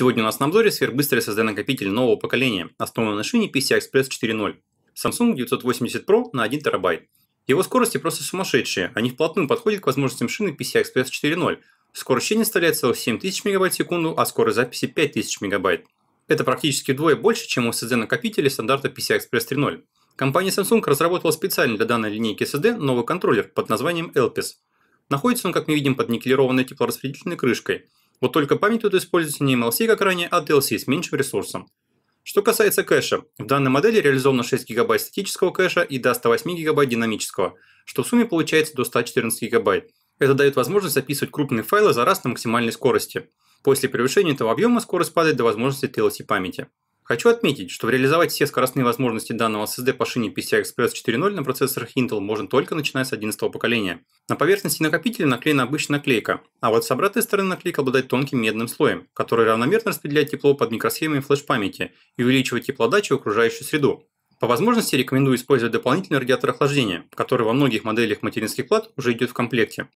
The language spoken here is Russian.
Сегодня у нас на обзоре сверхбыстрый SSD-накопитель нового поколения, основанный на шине PCI Express 4.0. Samsung 980 Pro на 1 терабайт. Его скорости просто сумасшедшие, они вплотную подходят к возможностям шины PCI Express 4.0. Скорость чтения составляет целых 7000 мб в секунду, а скорость записи 5000 МБ. Это практически вдвое больше, чем у SSD-накопителей стандарта PCI Express 3.0. Компания Samsung разработала специально для данной линейки SSD новый контроллер под названием Elpis. Находится он, как мы видим, под никелированной теплораспределительной крышкой – вот только память тут используется не MLC, как ранее, а DLC с меньшим ресурсом. Что касается кэша, в данной модели реализовано 6 ГБ статического кэша и до 108 ГБ динамического, что в сумме получается до 114 ГБ. Это дает возможность записывать крупные файлы за раз на максимальной скорости. После превышения этого объема скорость падает до возможности TLC памяти. Хочу отметить, что реализовать все скоростные возможности данного SSD по шине PCI Express 4.0 на процессорах Intel можно только начиная с 11 поколения. На поверхности накопителя наклеена обычная наклейка, а вот с обратной стороны наклейка обладает тонким медным слоем, который равномерно распределяет тепло под микросхемой флеш-памяти и увеличивает теплодачу в окружающую среду. По возможности рекомендую использовать дополнительный радиатор охлаждения, который во многих моделях материнских плат уже идет в комплекте.